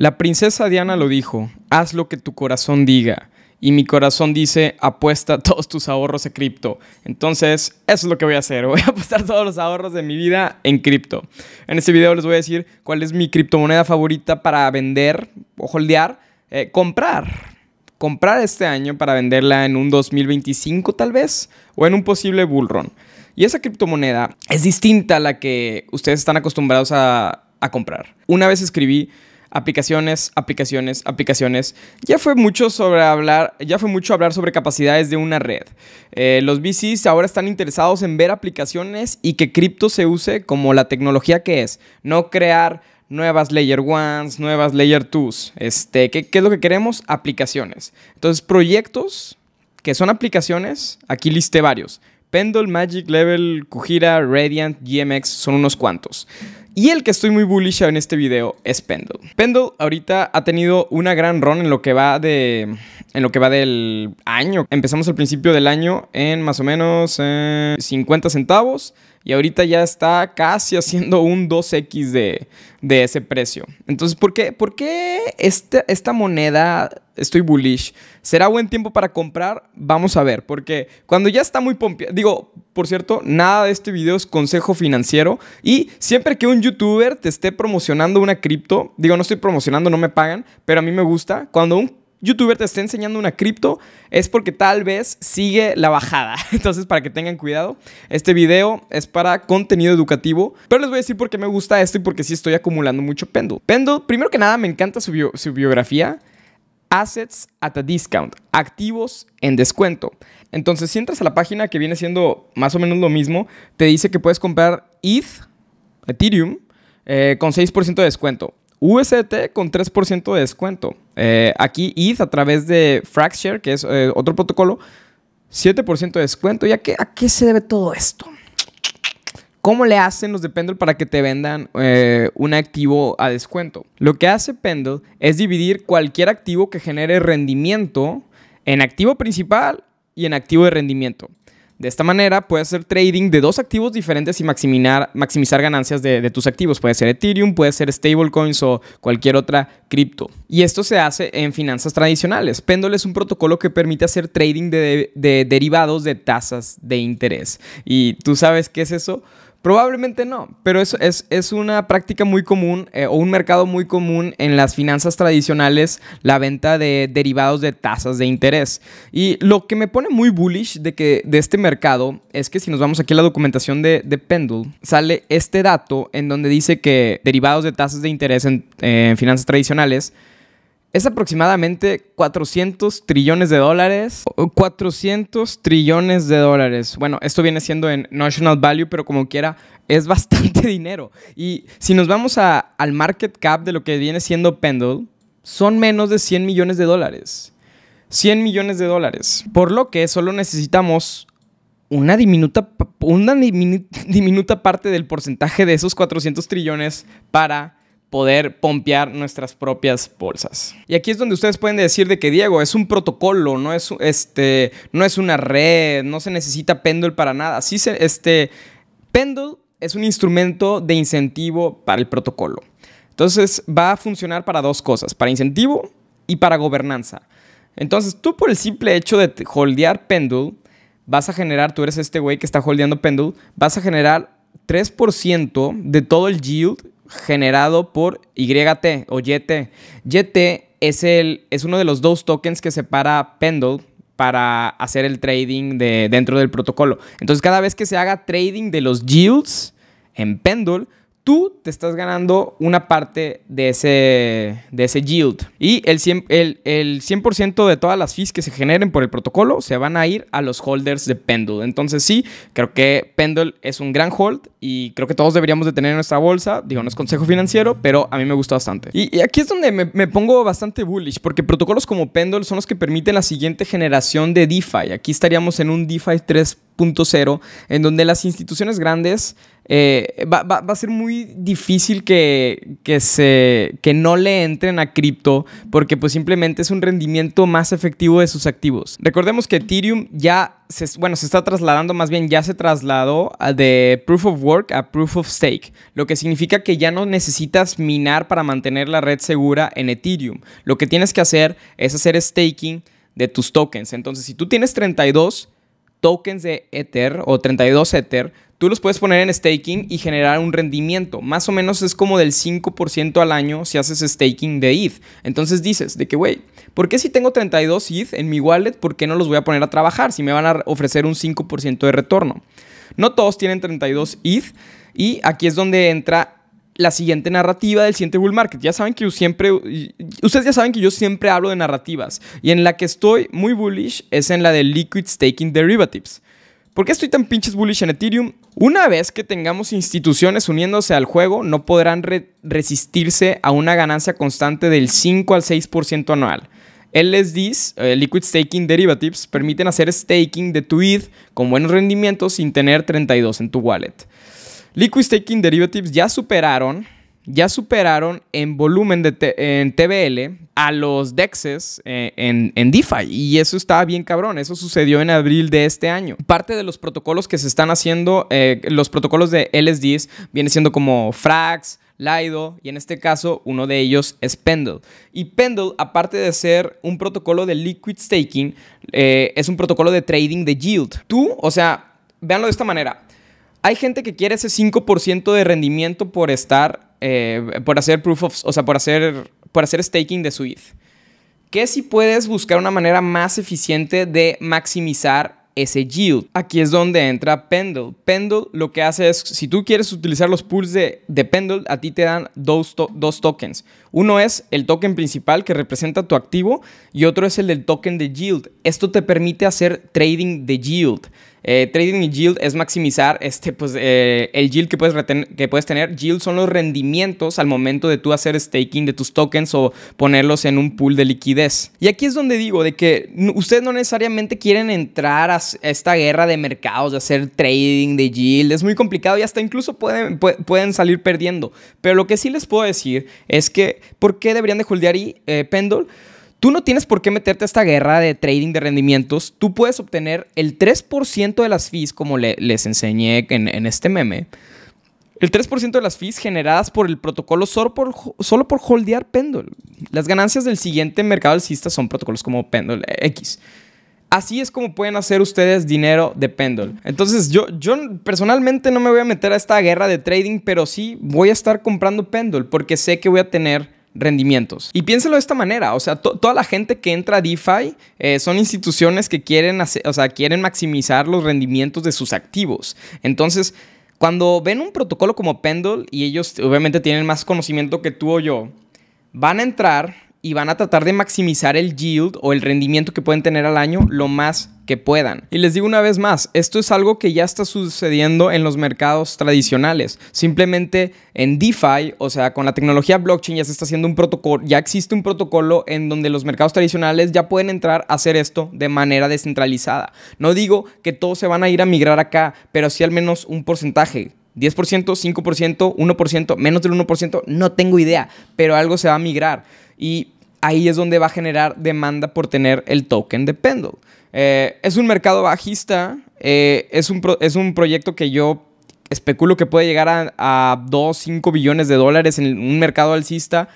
La princesa Diana lo dijo, haz lo que tu corazón diga. Y mi corazón dice, apuesta todos tus ahorros en cripto. Entonces, eso es lo que voy a hacer. Voy a apostar todos los ahorros de mi vida en cripto. En este video les voy a decir cuál es mi criptomoneda favorita para vender o holdear. Eh, comprar. Comprar este año para venderla en un 2025 tal vez o en un posible bull Y esa criptomoneda es distinta a la que ustedes están acostumbrados a comprar. Una vez escribí aplicaciones, aplicaciones, aplicaciones. Ya fue mucho sobre hablar, ya fue mucho hablar sobre capacidades de una red. Eh, los VCs ahora están interesados en ver aplicaciones y que cripto se use como la tecnología que es, no crear nuevas Layer ones, nuevas Layer twos. Este, ¿qué, es lo que queremos? Aplicaciones. Entonces, proyectos que son aplicaciones, aquí listé varios. Pendle, Magic, Level, Kujira, Radiant, GMX son unos cuantos. Y el que estoy muy bullish en este video es Pendle. Pendle ahorita ha tenido una gran run en lo que va de en lo que va del año. Empezamos al principio del año en más o menos 50 eh, centavos y ahorita ya está casi haciendo un 2x de, de ese precio. Entonces, ¿por qué, por qué esta, moneda estoy bullish? ¿Será buen tiempo para comprar? Vamos a ver, porque cuando ya está muy pompiado, digo, por cierto, nada de este video es consejo financiero y siempre que un youtuber te esté promocionando una cripto, digo, no estoy promocionando, no me pagan, pero a mí me gusta, cuando un youtuber te esté enseñando una cripto es porque tal vez sigue la bajada. Entonces, para que tengan cuidado, este video es para contenido educativo, pero les voy a decir por qué me gusta esto y porque sí estoy acumulando mucho Pendle. Pendle, primero que nada, me encanta su, su biografía. Assets at a discount, activos en descuento. Entonces, si entras a la página que viene siendo más o menos lo mismo, te dice que puedes comprar ETH Ethereum eh, con 6% de descuento. UST con 3% de descuento. Eh, aquí ETH a través de Fraxshare, que es eh, otro protocolo, 7% de descuento. ¿Y a qué, se debe todo esto? ¿Cómo le hacen los de Pendle para que te vendan un activo a descuento? Lo que hace Pendle es dividir cualquier activo que genere rendimiento en activo principal y en activo de rendimiento. De esta manera, puedes hacer trading de dos activos diferentes y maximizar, maximizar ganancias de, tus activos. Puede ser Ethereum, puede ser stablecoins o cualquier otra cripto. Y esto se hace en finanzas tradicionales. Pendle es un protocolo que permite hacer trading de derivados de tasas de interés. ¿Y tú sabes qué es eso? Probablemente no, pero es, es, una práctica muy común eh, o un mercado muy común en las finanzas tradicionales, la venta de derivados de tasas de interés. Y lo que me pone muy bullish de, que, de este mercado es que si nos vamos aquí a la documentación de, de Pendle, sale este dato en donde dice que derivados de tasas de interés en finanzas tradicionales es aproximadamente 400 trillones de dólares. 400 trillones de dólares. Bueno, esto viene siendo en National Value, pero como quiera, es bastante dinero. Y si nos vamos al market cap de lo que viene siendo Pendle, son menos de 100 millones de dólares. 100 millones de dólares. Por lo que solo necesitamos una diminuta, una diminuta parte del porcentaje de esos 400 trillones para poder pompear nuestras propias bolsas. Y aquí es donde ustedes pueden decir de que Diego es un protocolo, no es este no es una red, no se necesita Pendle para nada. Sí se este Pendle es un instrumento de incentivo para el protocolo. Entonces va a funcionar para dos cosas, para incentivo y para gobernanza. Entonces tú por el simple hecho de holdear Pendle vas a generar, tú eres este güey que está holdeando Pendle, vas a generar 3% de todo el yield generado por YT o YT. YT es, el, es uno de los dos tokens que separa Pendle para hacer el trading de, dentro del protocolo. Entonces, cada vez que se haga trading de los yields en Pendle, tú te estás ganando una parte de ese, de ese yield. Y el 100%, el, el 100 de todas las fees que se generen por el protocolo se van a ir a los holders de Pendle. Entonces sí, creo que Pendle es un gran hold y creo que todos deberíamos de tener en nuestra bolsa. Digo, no es consejo financiero, pero a mí me gusta bastante. Y, aquí es donde me, me, pongo bastante bullish, porque protocolos como Pendle son los que permiten la siguiente generación de DeFi. Aquí estaríamos en un DeFi 3.0, en donde las instituciones grandes eh, va, a ser muy difícil que, que, se, que no le entren a cripto porque pues simplemente es un rendimiento más efectivo de sus activos. Recordemos que Ethereum ya bueno, se está trasladando, más bien ya se trasladó de Proof of Work a Proof of Stake, lo que significa que ya no necesitas minar para mantener la red segura en Ethereum. Lo que tienes que hacer es hacer staking de tus tokens. Entonces, si tú tienes 32 tokens de Ether o 32 Ether, tú los puedes poner en staking y generar un rendimiento. Más o menos es como del 5% al año si haces staking de ETH. Entonces dices, de que, güey, ¿por qué si tengo 32 ETH en mi wallet, por qué no los voy a poner a trabajar si me van a ofrecer un 5% de retorno? No todos tienen 32 ETH y aquí es donde entra la siguiente narrativa del siguiente bull market. Ya saben que yo siempre, ustedes ya saben que yo siempre hablo de narrativas y en la que estoy muy bullish es en la de liquid staking derivatives. ¿Por qué estoy tan pinches bullish en Ethereum? Una vez que tengamos instituciones uniéndose al juego, no podrán resistirse a una ganancia constante del 5 al 6% anual. LSDs, dice, eh, Liquid Staking Derivatives, permiten hacer staking de tu ETH con buenos rendimientos sin tener 32 en tu wallet. Liquid Staking Derivatives ya superaron, ya superaron en volumen de en TBL a los dexes eh, en, DeFi. Y eso está bien cabrón. Eso sucedió en abril de este año. Parte de los protocolos que se están haciendo, eh, los protocolos de LSDs, viene siendo como Frax, Lido y en este caso uno de ellos es Pendle. Y Pendle, aparte de ser un protocolo de liquid staking, eh, es un protocolo de trading de yield. Tú, o sea, véanlo de esta manera hay gente que quiere ese 5% de rendimiento por estar, eh, por hacer proof of, o sea, por hacer, por hacer staking de su ETH. ¿Qué si puedes buscar una manera más eficiente de maximizar ese yield. Aquí es donde entra Pendle. Pendle lo que hace es, si tú quieres utilizar los pools de, Pendle, a ti te dan dos, dos tokens. Uno es el token principal que representa tu activo y otro es el del token de yield. Esto te permite hacer trading de yield. Eh, trading y yield es maximizar este, pues, eh, el yield que puedes, que puedes tener. Yield son los rendimientos al momento de tú hacer staking de tus tokens o ponerlos en un pool de liquidez. Y aquí es donde digo de que ustedes no necesariamente quieren entrar a esta guerra de mercados, de hacer trading de yield. Es muy complicado y hasta incluso pueden, pueden salir perdiendo. Pero lo que sí les puedo decir es que por qué deberían de holdear y eh, Pendle? Tú no tienes por qué meterte a esta guerra de trading de rendimientos. Tú puedes obtener el 3% de las fees, como les enseñé en, este meme. El 3% de las fees generadas por el protocolo solo por, solo por holdear Pendle. Las ganancias del siguiente mercado alcista son protocolos como Pendle X. Así es como pueden hacer ustedes dinero de Pendle. Entonces yo, yo personalmente no me voy a meter a esta guerra de trading, pero sí voy a estar comprando Pendle porque sé que voy a tener rendimientos. Y piénselo de esta manera, o sea, toda la gente que entra a DeFi eh, son instituciones que quieren, o sea, quieren maximizar los rendimientos de sus activos. Entonces, cuando ven un protocolo como Pendle y ellos obviamente tienen más conocimiento que tú o yo, van a entrar y van a tratar de maximizar el yield o el rendimiento que pueden tener al año lo más que puedan. Y les digo una vez más, esto es algo que ya está sucediendo en los mercados tradicionales. Simplemente en DeFi, o sea, con la tecnología blockchain ya se está haciendo un protocolo, ya existe un protocolo en donde los mercados tradicionales ya pueden entrar a hacer esto de manera descentralizada. No digo que todos se van a ir a migrar acá, pero sí al menos un porcentaje. 10%, 5%, 1%, menos del 1%, no tengo idea, pero algo se va a migrar y ahí es donde va a generar demanda por tener el token de Pendle. Eh, es un mercado bajista, eh, es, un es un proyecto que yo especulo que puede llegar a, a 2, 5 billones de dólares en un mercado alcista.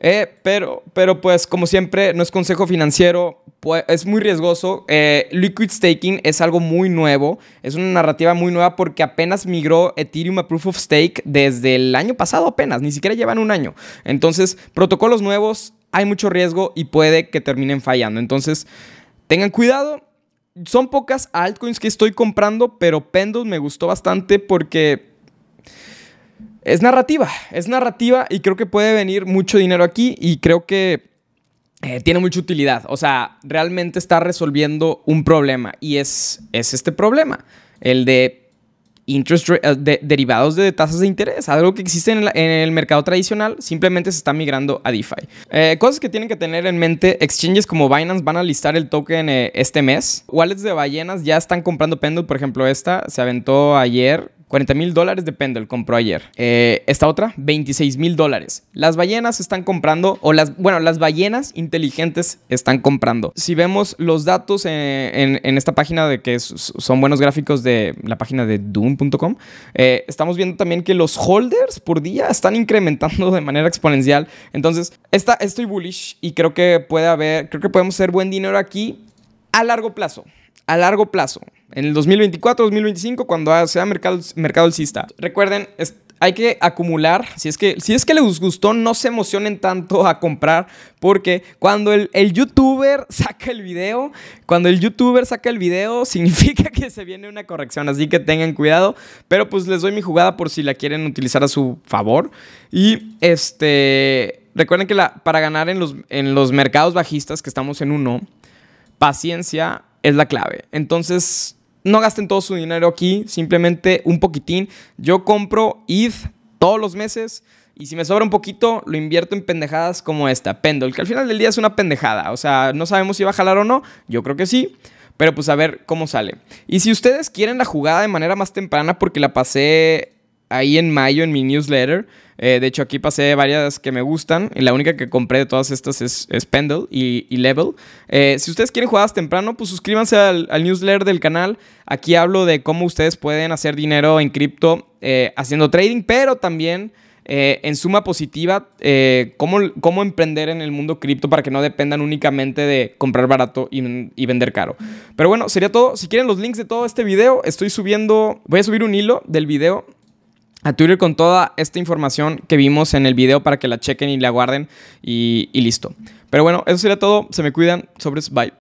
Eh, pero, pero pues como siempre, no es consejo financiero, es muy riesgoso. Eh, liquid Staking es algo muy nuevo, es una narrativa muy nueva porque apenas migró Ethereum a Proof of Stake desde el año pasado apenas, ni siquiera llevan un año. Entonces, protocolos nuevos, hay mucho riesgo y puede que terminen fallando. Entonces, tengan cuidado. Son pocas altcoins que estoy comprando, pero Pendos me gustó bastante porque... Es narrativa, es narrativa y creo que puede venir mucho dinero aquí y creo que eh, tiene mucha utilidad. O sea, realmente está resolviendo un problema y es, es este problema, el de interest eh, de, derivados de tasas de interés, algo que existe en, el mercado tradicional, simplemente se está migrando a DeFi. Eh, cosas que tienen que tener en mente, exchanges como Binance van a listar el token este mes, wallets de ballenas ya están comprando Pendle, por ejemplo esta, se aventó ayer 40 mil dólares de Pendle compró ayer. Eh, esta otra, 26 mil dólares. Las ballenas están comprando, o las, bueno, las ballenas inteligentes están comprando. Si vemos los datos eh, en, esta página de que son buenos gráficos de la página de doom.com, eh, estamos viendo también que los holders por día están incrementando de manera exponencial. Entonces, está estoy bullish y creo que puede haber, creo que podemos hacer buen dinero aquí a largo plazo a largo plazo, en el 2024, 2025, cuando sea mercado, mercado alcista. Recuerden, hay que acumular. Si es que, si es que les gustó, no se emocionen tanto a comprar. Porque cuando el, el, youtuber saca el video, cuando el youtuber saca el video, significa que se viene una corrección. Así que tengan cuidado. Pero pues les doy mi jugada por si la quieren utilizar a su favor. Y este. Recuerden que la, para ganar en los, en los mercados bajistas, que estamos en uno, paciencia, es la clave. Entonces, no gasten todo su dinero aquí, simplemente un poquitín. Yo compro ETH todos los meses. Y si me sobra un poquito, lo invierto en pendejadas como esta, Pendle, que al final del día es una pendejada. O sea, no sabemos si va a jalar o no. Yo creo que sí. Pero pues a ver cómo sale. Y si ustedes quieren la jugada de manera más temprana, porque la pasé ahí en mayo en mi newsletter eh, de hecho, aquí pasé varias que me gustan. Y la única que compré de todas estas es, Pendle y, Level. Eh, si ustedes quieren jugadas temprano, pues suscríbanse al, newsletter del canal. Aquí hablo de cómo ustedes pueden hacer dinero en cripto eh, haciendo trading, pero también... en suma positiva, cómo, emprender en el mundo cripto para que no dependan únicamente de comprar barato y, y, vender caro. Pero bueno, sería todo. Si quieren los links de todo este video, estoy subiendo, voy a subir un hilo del video a Twitter con toda esta información que vimos en el video para que la chequen y la guarden y, listo. Pero bueno, eso sería todo. Se me cuidan. Sobres. Bye.